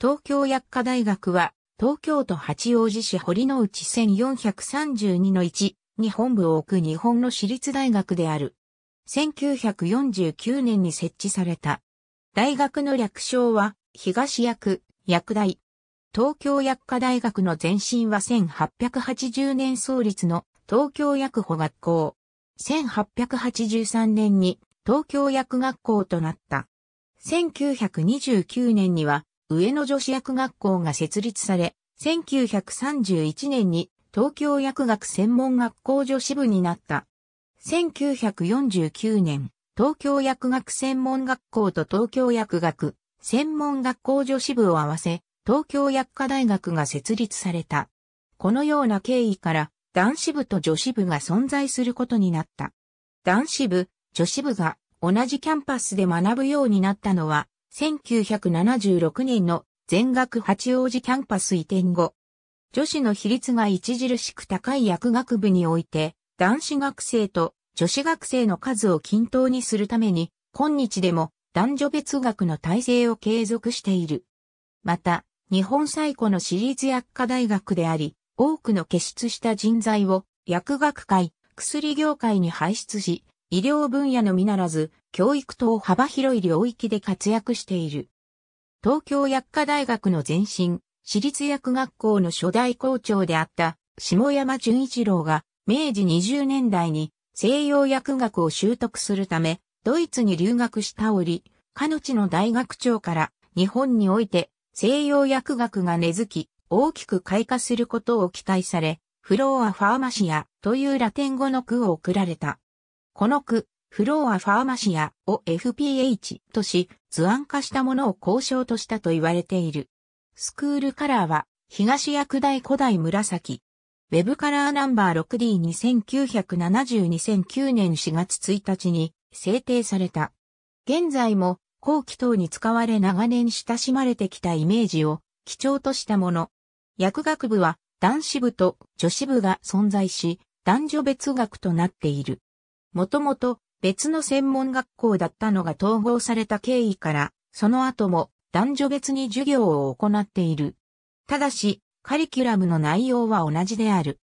東京薬科大学は、東京都八王子市堀之内1432の1に本部を置く日本の私立大学である。1949年に設置された。大学の略称は、東薬、薬大。東京薬科大学の前身は1880年創立の東京薬保学校。1883年に東京薬学校となった。1929年には上野女子薬学校が設立され、1931年に東京薬学専門学校女子部になった。1949年、東京薬学専門学校と東京薬学専門学校女子部を合わせ、東京薬科大学が設立された。このような経緯から男子部と女子部が存在することになった。男子部、女子部が同じキャンパスで学ぶようになったのは1976年の全学八王子キャンパス移転後、女子の比率が著しく高い薬学部において、男子学生と女子学生の数を均等にするために、今日でも男女別学の体制を継続している。また、日本最古の私立薬科大学であり、多くの傑出した人材を薬学会、薬業界に輩出し、医療分野のみならず、教育等幅広い領域で活躍している。東京薬科大学の前身、私立薬学校の初代校長であった下山淳一郎が明治20年代に西洋薬学を習得するためドイツに留学した折、彼の地の大学長から日本において西洋薬学が根付き大きく開花することを期待され、フローア・ファーマシアというラテン語の句を贈られた。この句、フローア・ファーマシアを FPH とし、図案化したものを交渉としたと言われている。スクールカラーは、東薬大古代紫。ウェブカラーナンバー 6D2970-2009 年4月1日に制定された。現在も後期等に使われ長年親しまれてきたイメージを基調としたもの。薬学部は男子部と女子部が存在し、男女別学となっている。もともと別の専門学校だったのが統合された経緯から、その後も男女別に授業を行っている。ただし、カリキュラムの内容は同じである。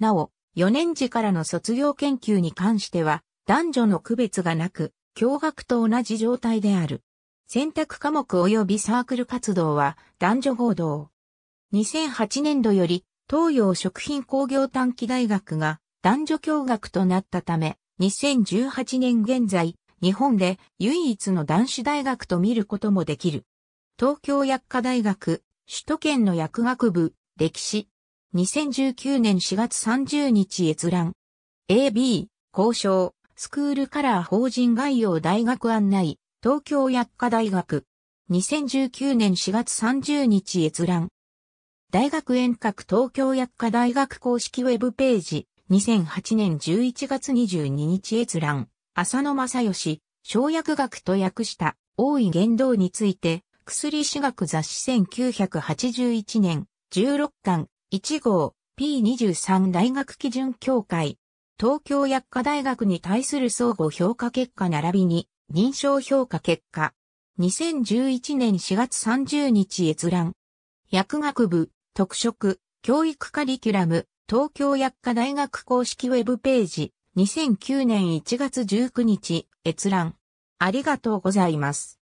なお、4年時からの卒業研究に関しては、男女の区別がなく、教学と同じ状態である。選択科目及びサークル活動は男女報道。2008年度より東洋食品工業短期大学が男女共学となったため、2018年現在、日本で唯一の男子大学と見ることもできる。東京薬科大学、首都圏の薬学部、歴史。2019年4月30日閲覧。AB、交渉、スクールカラー法人概要大学案内、東京薬科大学。2019年4月30日閲覧。大学遠隔東京薬科大学公式ウェブページ。2008年11月22日閲覧、浅野正義、小薬学と訳した大井言動について、薬史学雑誌1981年、16巻、1号、P23 大学基準協会、東京薬科大学に対する相互評価結果並びに、認証評価結果、2011年4月30日閲覧、薬学部、特色、教育カリキュラム、東京薬科大学公式ウェブページ、2009年1月19日、閲覧。ありがとうございます。